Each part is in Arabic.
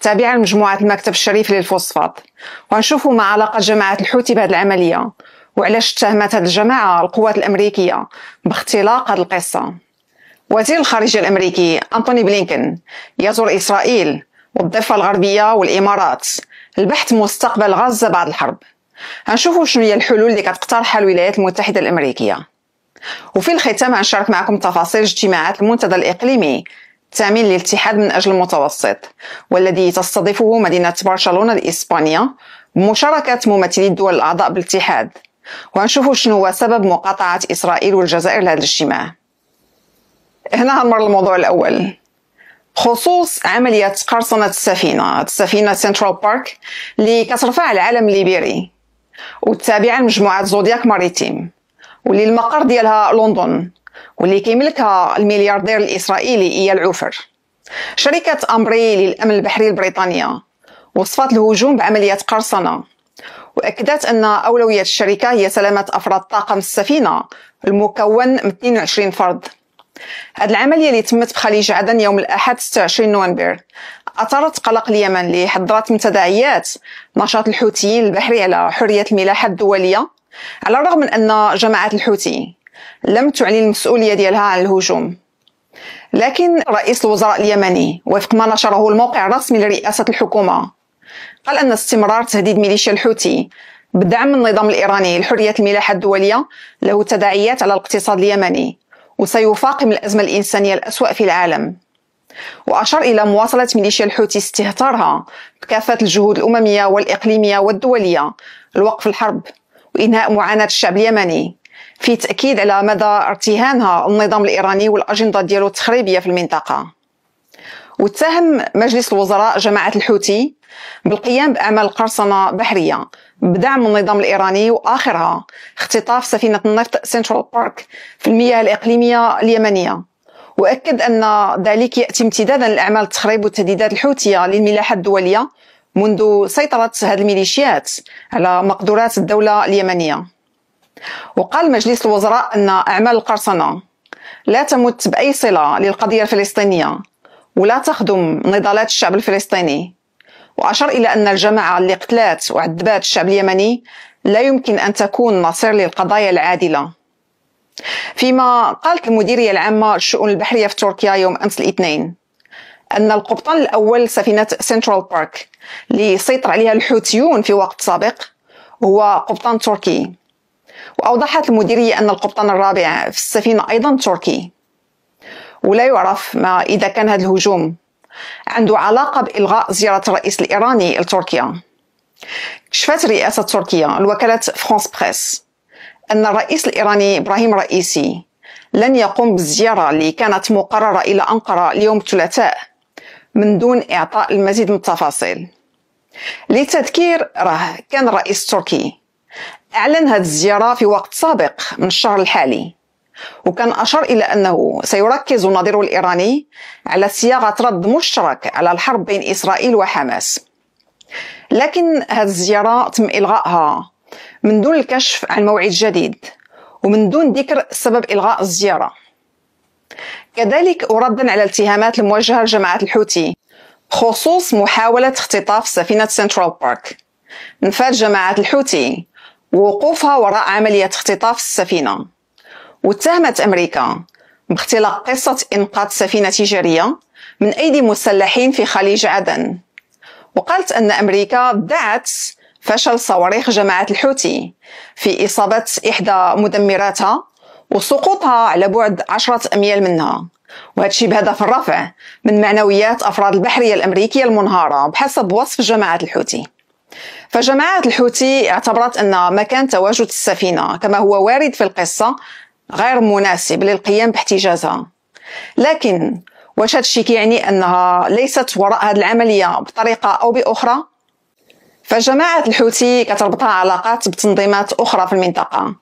تابعة لمجموعة المكتب الشريف للفوسفات وغنشوفوا ما علاقة جماعة الحوثي بهذه العملية وعلاش اتهمت هذه الجماعة القوات الأمريكية باختلاق هذه القصة وزير الخارجية الأمريكي أنتوني بلينكن يزور إسرائيل والضفة الغربية والإمارات البحث مستقبل غزة بعد الحرب هنشوفوا شنو هي الحلول اللي كتقترحها الولايات المتحدة الأمريكية وفي الختام هنشارك معكم تفاصيل اجتماعات المنتدى الإقليمي الثامن للاتحاد من أجل المتوسط والذي تستضيفه مدينة برشلونة لإسبانيا بمشاركة ممثلي الدول الأعضاء بالاتحاد ونشوف شنو هو سبب مقاطعة إسرائيل والجزائر لهذا الاجتماع هنا هنمر الموضوع الأول خصوص عملية قرصنة السفينة السفينة سنترال بارك اللي كترفع العلم الليبيري والتابعة لمجموعة زودياك ماريتيم واللي المقر ديالها لندن واللي كيملكها الملياردير الإسرائيلي إيال عوفر شركة أمبري للأمن البحري البريطانية وصفت الهجوم بعملية قرصنة وأكدت أن أولوية الشركة هي سلامة أفراد طاقم السفينة المكون من 22 فرد هذه العملية اللي تمت بخليج عدن يوم الأحد 26 نوفمبر أثارت قلق اليمن اللي حضرت من تداعيات نشاط الحوثيين البحري على حرية الملاحة الدولية على الرغم من أن جماعة الحوثي لم تعلن المسؤولية ديالها عن الهجوم لكن رئيس الوزراء اليمني وفق ما نشره الموقع الرسمي لرئاسة الحكومة قال أن استمرار تهديد ميليشيا الحوثي بدعم النظام الإيراني لحرية الملاحة الدولية له تداعيات على الاقتصاد اليمني وسيفاقم الأزمة الإنسانية الأسوأ في العالم وأشار إلى مواصلة ميليشيا الحوثي استهتارها بكافة الجهود الأممية والإقليمية والدولية لوقف الحرب وإنهاء معاناة الشعب اليمني في تأكيد على مدى ارتهانها النظام الإيراني والأجندة ديالو التخريبية في المنطقة واتهم مجلس الوزراء جماعة الحوثي بالقيام بأعمال قرصنة بحرية بدعم النظام الإيراني وآخرها اختطاف سفينة النفط سنترال بارك في المياه الإقليمية اليمنية وأكد أن ذلك يأتي امتدادا لأعمال التخريب والتهديدات الحوثية للملاحة الدولية منذ سيطرة هذه الميليشيات على مقدورات الدولة اليمنية وقال مجلس الوزراء أن أعمال القرصنة لا تمت بأي صلة للقضية الفلسطينية ولا تخدم نضالات الشعب الفلسطيني وأشار إلى أن الجماعة اللي قتلات وعذبات الشعب اليمني لا يمكن أن تكون نصير للقضايا العادلة فيما قالت المديرية العامة للشؤون البحرية في تركيا يوم أمس الاثنين أن القبطان الأول لسفينة سنترال بارك اللي سيطر عليها الحوثيون في وقت سابق هو قبطان تركي وأوضحت المديرية أن القبطان الرابع في السفينة أيضا تركي ولا يعرف ما إذا كان هذا الهجوم عنده علاقة بإلغاء زيارة الرئيس الإيراني لتركيا كشفت رئاسة تركيا الوكالة فرانس بريس أن الرئيس الإيراني إبراهيم رئيسي لن يقوم بالزيارة اللي كانت مقررة إلى أنقرة اليوم الثلاثاء من دون إعطاء المزيد من التفاصيل للتذكير راه كان الرئيس التركي أعلن هذه الزيارة في وقت سابق من الشهر الحالي وكان أشار إلى أنه سيركز النظير الإيراني على صياغة رد مشترك على الحرب بين إسرائيل وحماس لكن هذه الزيارة تم إلغائها من دون الكشف عن موعد جديد ومن دون ذكر سبب إلغاء الزيارة كذلك وردا على الاتهامات الموجهة لجماعة الحوثي خصوص محاولة اختطاف سفينة سنترال بارك نفاد جماعة الحوثي ووقوفها وراء عملية اختطاف السفينة واتهمت أمريكا باختلاق قصة إنقاذ سفينة تجارية من أيدي مسلحين في خليج عدن وقالت أن أمريكا دعت فشل صواريخ جماعة الحوثي في إصابة إحدى مدمراتها وسقوطها على بعد عشرة أميال منها وهذا بهدف الرفع من معنويات أفراد البحرية الأمريكية المنهارة بحسب وصف جماعة الحوثي فجماعة الحوثي اعتبرت أن مكان تواجد السفينة كما هو وارد في القصة غير مناسب للقيام باحتجازها لكن واش هادشي كيعني أنها ليست وراء هذه العملية بطريقة أو بأخرى فجماعة الحوثي كتربطها علاقات بتنظيمات أخرى في المنطقة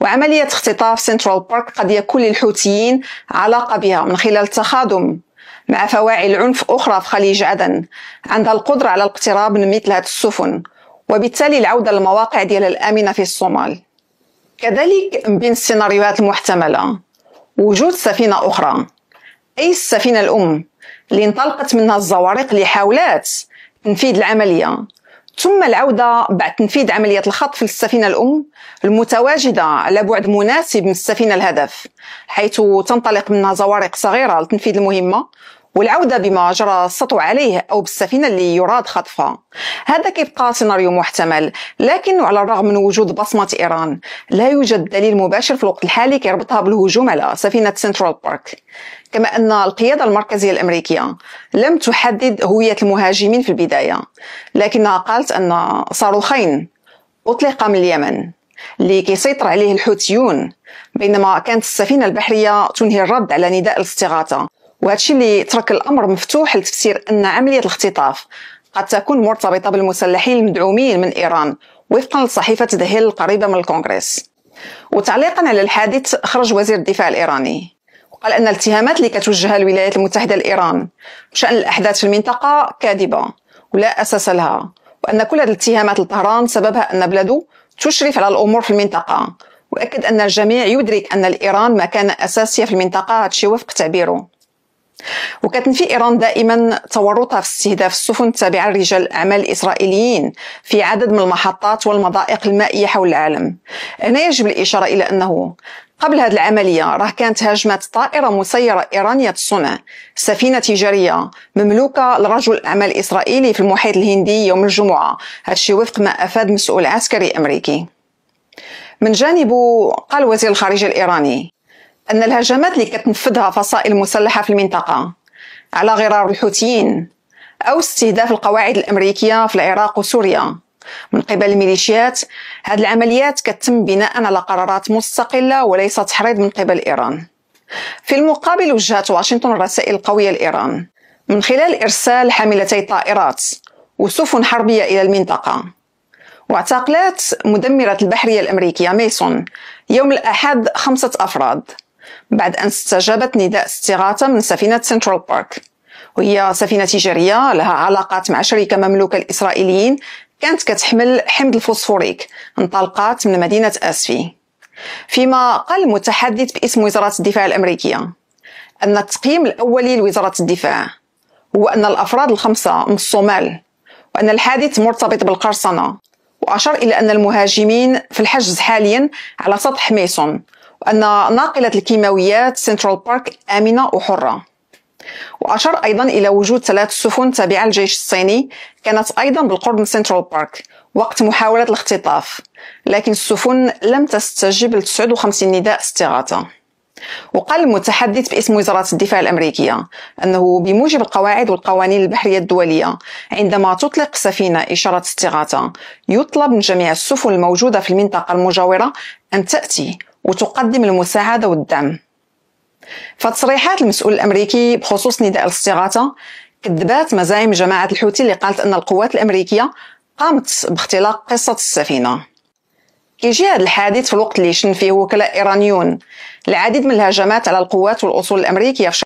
وعملية اختطاف سنترال بارك قد يكون للحوثيين علاقة بها من خلال تخادم مع فواعل عنف أخرى في خليج عدن عندها القدرة على الاقتراب من مثل هذه السفن وبالتالي العودة للمواقع ديالها الآمنة في الصومال كذلك من بين السيناريوهات المحتملة وجود سفينة أخرى أي السفينة الأم اللي انطلقت منها الزوارق اللي حاولات تنفيذ العملية ثم العودة بعد تنفيذ عملية الخطف للسفينة الأم المتواجدة على بعد مناسب من السفينة الهدف حيث تنطلق منها زوارق صغيرة لتنفيذ المهمة والعودة بما جرى السطو عليه أو بالسفينة اللي يراد خطفها هذا كيبقى سيناريو محتمل لكن على الرغم من وجود بصمة إيران لا يوجد دليل مباشر في الوقت الحالي كيربطها بالهجوم على سفينة سنترال بارك كما أن القيادة المركزية الأمريكية لم تحدد هوية المهاجمين في البداية لكنها قالت أن صاروخين أطلق من اليمن اللي كيسيطر عليه الحوثيون بينما كانت السفينة البحرية تنهي الرد على نداء الاستغاثة وهادشي اللي ترك الامر مفتوح لتفسير ان عمليه الاختطاف قد تكون مرتبطه بالمسلحين المدعومين من ايران وفقا لصحيفه دهيل القريبه من الكونغرس وتعليقا على الحادث خرج وزير الدفاع الايراني وقال ان الاتهامات اللي كتوجهها الولايات المتحده لإيران بشان الاحداث في المنطقه كاذبه ولا اساس لها وان كل هذه الاتهامات لطهران سببها ان بلاده تشرف على الامور في المنطقه واكد ان الجميع يدرك ان الايران مكانه اساسيه في المنطقه هادشي وفق تعبيره وكتنفي إيران دائما تورطها في استهداف السفن التابعة لرجال الأعمال الإسرائيليين في عدد من المحطات والمضائق المائية حول العالم هنا يجب الإشارة إلى أنه قبل هذه العملية راه كانت هاجمت طائرة مسيرة إيرانية الصنع سفينة تجارية مملوكة لرجل أعمال إسرائيلي في المحيط الهندي يوم الجمعة هادشي وفق ما أفاد مسؤول عسكري أمريكي من جانبه قال وزير الخارجية الإيراني أن الهجمات اللي كتنفذها فصائل المسلحة في المنطقة على غرار الحوثيين أو استهداف القواعد الأمريكية في العراق وسوريا من قبل الميليشيات هذه العمليات كتم بناء على قرارات مستقلة وليس تحريض من قبل إيران في المقابل وجهت واشنطن رسائل قوية لإيران من خلال إرسال حاملتي طائرات وسفن حربية إلى المنطقة واعتقلت مدمرة البحرية الأمريكية ميسون يوم الأحد خمسة أفراد بعد أن استجابت نداء استغاثة من سفينة سنترال بارك وهي سفينة تجارية لها علاقات مع شركة مملوكة الإسرائيليين كانت كتحمل حمض الفوسفوريك انطلقات من مدينة أسفي فيما قال المتحدث باسم وزارة الدفاع الأمريكية أن التقييم الأولي لوزارة الدفاع هو أن الأفراد الخمسة من الصومال وأن الحادث مرتبط بالقرصنة وأشار إلى أن المهاجمين في الحجز حاليا على سطح ميسون وأن ناقلة الكيماويات سنترال بارك آمنة وحرة وأشار أيضا إلى وجود ثلاث سفن تابعة للجيش الصيني كانت أيضا بالقرب من سنترال بارك وقت محاولة الاختطاف لكن السفن لم تستجب ل 59 نداء استغاثة وقال المتحدث باسم وزارة الدفاع الأمريكية أنه بموجب القواعد والقوانين البحرية الدولية عندما تطلق سفينة إشارة استغاثة يطلب من جميع السفن الموجودة في المنطقة المجاورة أن تأتي وتقدم المساعدة والدعم فتصريحات المسؤول الأمريكي بخصوص نداء الاستغاثة كذبات مزايم جماعة الحوثي اللي قالت أن القوات الأمريكية قامت باختلاق قصة السفينة كيجي هذا الحادث في الوقت اللي شن فيه وكلاء إيرانيون العديد من الهجمات على القوات والأصول الأمريكية في